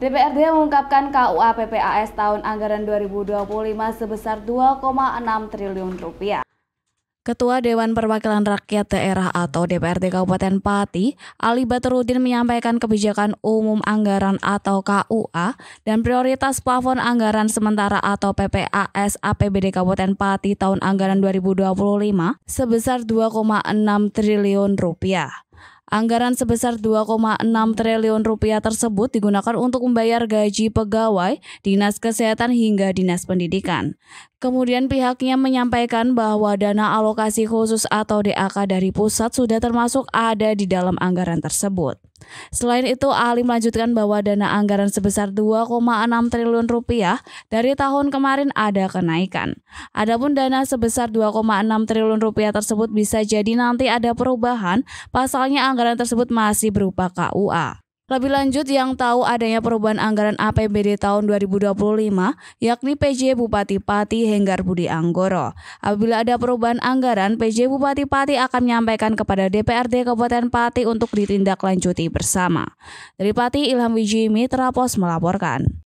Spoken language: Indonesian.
DPRD mengungkapkan KUA PPAS tahun anggaran 2025 sebesar 2,6 triliun rupiah. Ketua Dewan Perwakilan Rakyat Daerah atau DPRD Kabupaten Pati, Ali Baturudin menyampaikan kebijakan umum anggaran atau KUA dan prioritas plafon anggaran sementara atau PPAS APBD Kabupaten Pati tahun anggaran 2025 sebesar 2,6 triliun rupiah. Anggaran sebesar 2,6 triliun rupiah tersebut digunakan untuk membayar gaji pegawai, dinas kesehatan hingga dinas pendidikan. Kemudian pihaknya menyampaikan bahwa dana alokasi khusus atau DAK dari pusat sudah termasuk ada di dalam anggaran tersebut. Selain itu, Ali melanjutkan bahwa dana anggaran sebesar 2,6 triliun rupiah dari tahun kemarin ada kenaikan. Adapun dana sebesar 2,6 triliun rupiah tersebut bisa jadi nanti ada perubahan, pasalnya anggaran tersebut masih berupa KUA. Lebih lanjut yang tahu adanya perubahan anggaran APBD tahun 2025 yakni PJ Bupati Pati Henggar Budi Anggoro. Apabila ada perubahan anggaran, PJ Bupati Pati akan menyampaikan kepada DPRD Kabupaten Pati untuk ditindaklanjuti bersama. Dari Pati Ilham Wijimi Terapos melaporkan.